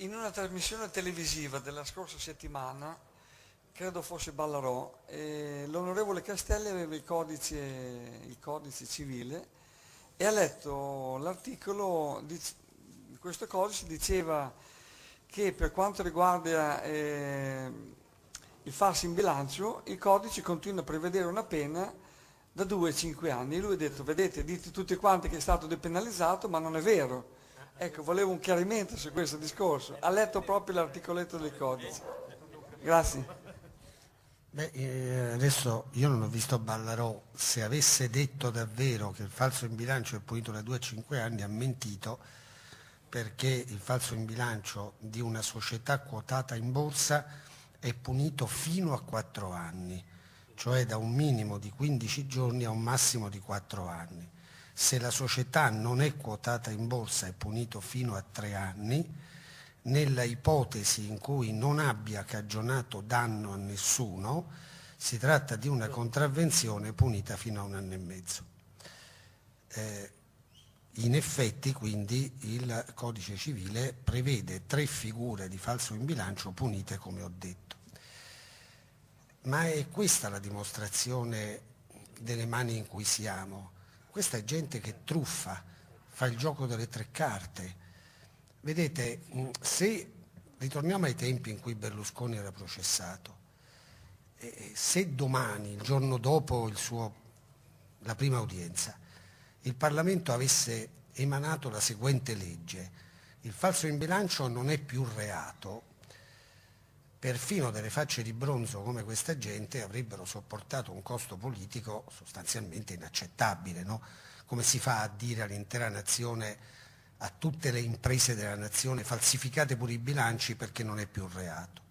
in una trasmissione televisiva della scorsa settimana, credo fosse Ballarò, eh, l'onorevole Castelli aveva il codice, il codice, civile e ha letto l'articolo, di, questo codice diceva che per quanto riguarda eh, il farsi in bilancio, il codice continua a prevedere una pena da 2 5 anni. E lui ha detto, vedete, dite tutti quanti che è stato depenalizzato, ma non è vero Ecco, volevo un chiarimento su questo discorso. Ha letto proprio l'articoletto del codice. Grazie. Beh, eh, adesso io non ho visto Ballarò, se avesse detto davvero che il falso in bilancio è punito da 2 a 5 anni ha mentito perché il falso in bilancio di una società quotata in borsa è punito fino a 4 anni, cioè da un minimo di 15 giorni a un massimo di 4 anni se la società non è quotata in borsa è punito fino a tre anni, nella ipotesi in cui non abbia cagionato danno a nessuno, si tratta di una contravvenzione punita fino a un anno e mezzo. Eh, in effetti quindi il codice civile prevede tre figure di falso in bilancio punite come ho detto. Ma è questa la dimostrazione delle mani in cui siamo. Questa è gente che truffa, fa il gioco delle tre carte. Vedete, mm, se ritorniamo ai tempi in cui Berlusconi era processato, se domani, il giorno dopo il suo, la prima udienza, il Parlamento avesse emanato la seguente legge, il falso in bilancio non è più reato Perfino delle facce di bronzo come questa gente avrebbero sopportato un costo politico sostanzialmente inaccettabile, no? come si fa a dire all'intera nazione, a tutte le imprese della nazione, falsificate pure i bilanci perché non è più reato.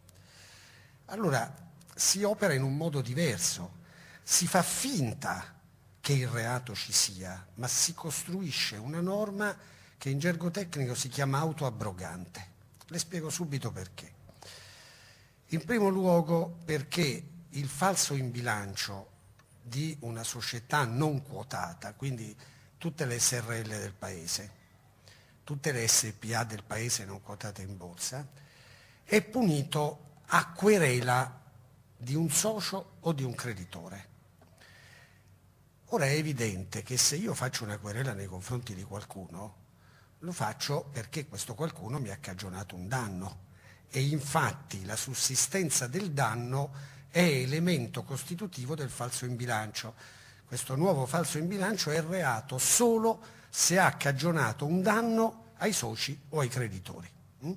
Allora si opera in un modo diverso, si fa finta che il reato ci sia, ma si costruisce una norma che in gergo tecnico si chiama autoabrogante. Le spiego subito perché. In primo luogo perché il falso in bilancio di una società non quotata, quindi tutte le SRL del Paese, tutte le SPA del Paese non quotate in borsa, è punito a querela di un socio o di un creditore. Ora è evidente che se io faccio una querela nei confronti di qualcuno, lo faccio perché questo qualcuno mi ha cagionato un danno e infatti la sussistenza del danno è elemento costitutivo del falso in bilancio. Questo nuovo falso in bilancio è reato solo se ha cagionato un danno ai soci o ai creditori. Mm?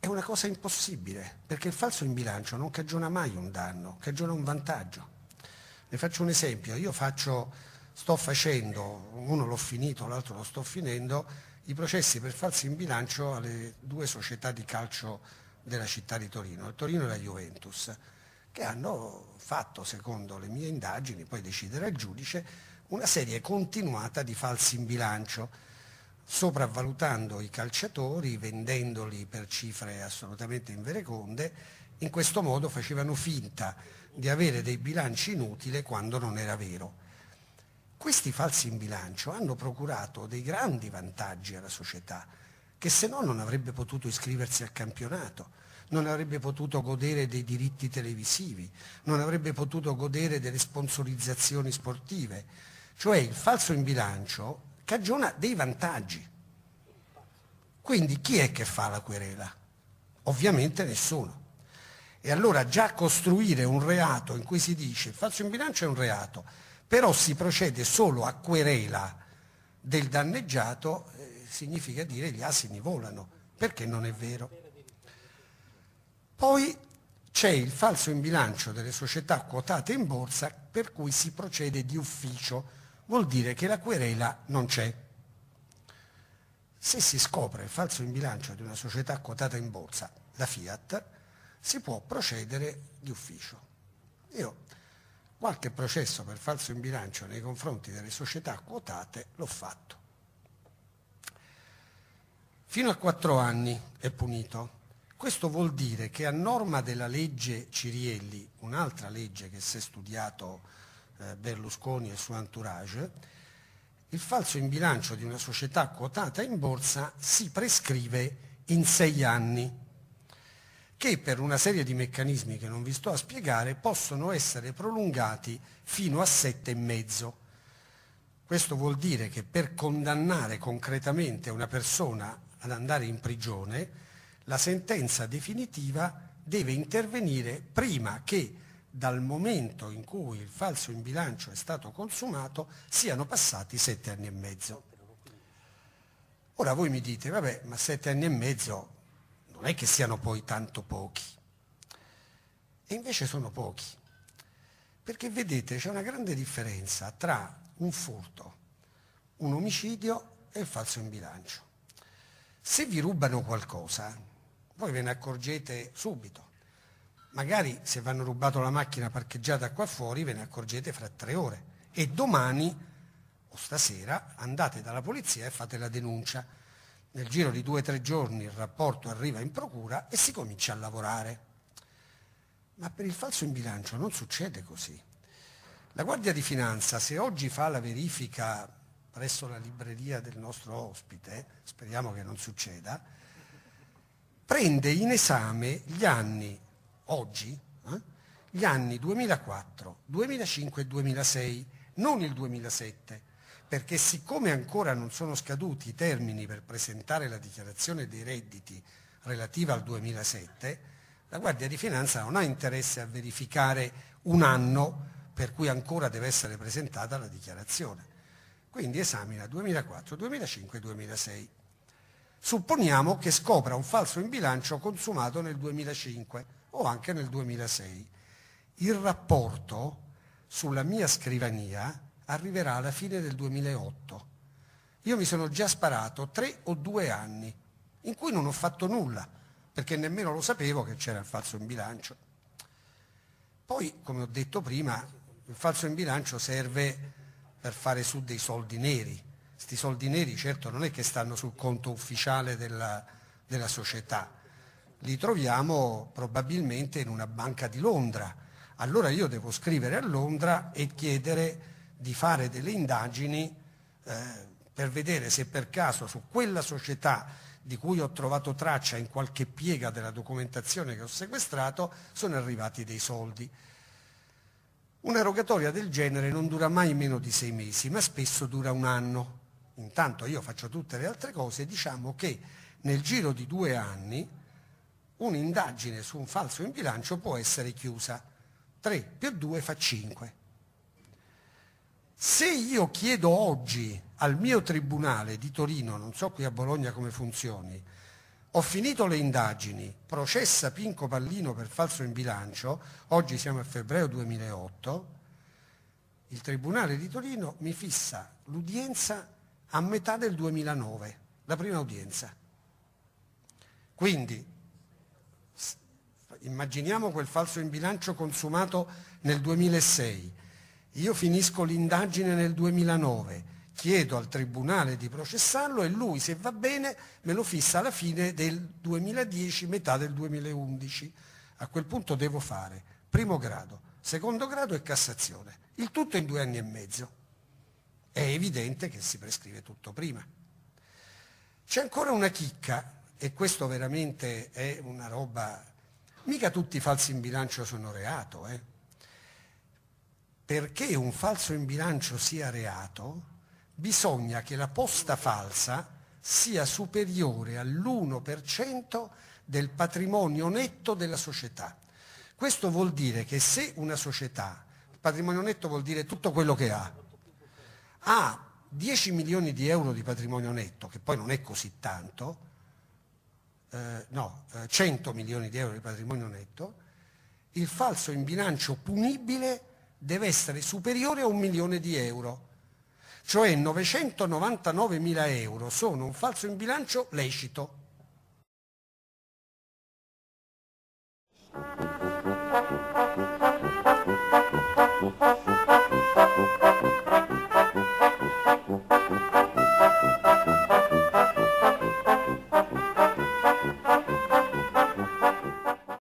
È una cosa impossibile, perché il falso in bilancio non cagiona mai un danno, cagiona un vantaggio. Ne faccio un esempio, io faccio, sto facendo, uno l'ho finito, l'altro lo sto finendo, i processi per falso in bilancio alle due società di calcio della città di Torino, il Torino e la Juventus, che hanno fatto, secondo le mie indagini, poi deciderà il giudice, una serie continuata di falsi in bilancio, sopravvalutando i calciatori, vendendoli per cifre assolutamente invereconde, in questo modo facevano finta di avere dei bilanci inutili quando non era vero. Questi falsi in bilancio hanno procurato dei grandi vantaggi alla società, che se no non avrebbe potuto iscriversi al campionato, non avrebbe potuto godere dei diritti televisivi, non avrebbe potuto godere delle sponsorizzazioni sportive. Cioè il falso in bilancio cagiona dei vantaggi. Quindi chi è che fa la querela? Ovviamente nessuno. E allora già costruire un reato in cui si dice il falso in bilancio è un reato, però si procede solo a querela del danneggiato, eh, significa dire gli asini volano, perché non è vero. Poi c'è il falso in bilancio delle società quotate in borsa per cui si procede di ufficio, vuol dire che la querela non c'è. Se si scopre il falso in bilancio di una società quotata in borsa, la Fiat, si può procedere di ufficio. Io qualche processo per falso in bilancio nei confronti delle società quotate l'ho fatto. Fino a quattro anni è punito. Questo vuol dire che a norma della legge Cirielli, un'altra legge che si è studiato eh, Berlusconi e il suo entourage, il falso in bilancio di una società quotata in borsa si prescrive in sei anni che per una serie di meccanismi che non vi sto a spiegare possono essere prolungati fino a sette e mezzo. Questo vuol dire che per condannare concretamente una persona ad andare in prigione, la sentenza definitiva deve intervenire prima che dal momento in cui il falso in bilancio è stato consumato siano passati sette anni e mezzo. Ora voi mi dite, vabbè, ma sette anni e mezzo non è che siano poi tanto pochi. E invece sono pochi. Perché vedete, c'è una grande differenza tra un furto, un omicidio e il falso in bilancio. Se vi rubano qualcosa, voi ve ne accorgete subito. Magari se vanno rubato la macchina parcheggiata qua fuori, ve ne accorgete fra tre ore. E domani o stasera andate dalla polizia e fate la denuncia nel giro di due o tre giorni il rapporto arriva in procura e si comincia a lavorare. Ma per il falso in bilancio non succede così. La Guardia di Finanza, se oggi fa la verifica presso la libreria del nostro ospite, speriamo che non succeda, prende in esame gli anni, oggi, eh, gli anni 2004, 2005 e 2006, non il 2007, perché siccome ancora non sono scaduti i termini per presentare la dichiarazione dei redditi relativa al 2007, la Guardia di Finanza non ha interesse a verificare un anno per cui ancora deve essere presentata la dichiarazione. Quindi esamina 2004, 2005 e 2006. Supponiamo che scopra un falso in bilancio consumato nel 2005 o anche nel 2006. Il rapporto sulla mia scrivania arriverà alla fine del 2008. Io mi sono già sparato tre o due anni in cui non ho fatto nulla, perché nemmeno lo sapevo che c'era il falso in bilancio. Poi, come ho detto prima, il falso in bilancio serve per fare su dei soldi neri. Questi soldi neri certo non è che stanno sul conto ufficiale della, della società, li troviamo probabilmente in una banca di Londra. Allora io devo scrivere a Londra e chiedere di fare delle indagini eh, per vedere se per caso su quella società di cui ho trovato traccia in qualche piega della documentazione che ho sequestrato sono arrivati dei soldi. Una rogatoria del genere non dura mai meno di sei mesi, ma spesso dura un anno. Intanto io faccio tutte le altre cose e diciamo che nel giro di due anni un'indagine su un falso in bilancio può essere chiusa. 3 più 2 fa 5. Se io chiedo oggi al mio tribunale di Torino, non so qui a Bologna come funzioni, ho finito le indagini, processa Pinco Pallino per falso in bilancio, oggi siamo a febbraio 2008, il Tribunale di Torino mi fissa l'udienza a metà del 2009, la prima udienza. Quindi immaginiamo quel falso in bilancio consumato nel 2006 io finisco l'indagine nel 2009, chiedo al Tribunale di processarlo e lui, se va bene, me lo fissa alla fine del 2010, metà del 2011. A quel punto devo fare primo grado, secondo grado e Cassazione. Il tutto in due anni e mezzo. È evidente che si prescrive tutto prima. C'è ancora una chicca, e questo veramente è una roba... Mica tutti i falsi in bilancio sono reato, eh? perché un falso in bilancio sia reato, bisogna che la posta falsa sia superiore all'1% del patrimonio netto della società. Questo vuol dire che se una società, patrimonio netto vuol dire tutto quello che ha, ha 10 milioni di euro di patrimonio netto, che poi non è così tanto, eh, no, 100 eh, milioni di euro di patrimonio netto, il falso in bilancio punibile deve essere superiore a un milione di euro, cioè 999 mila euro sono un falso in bilancio lecito.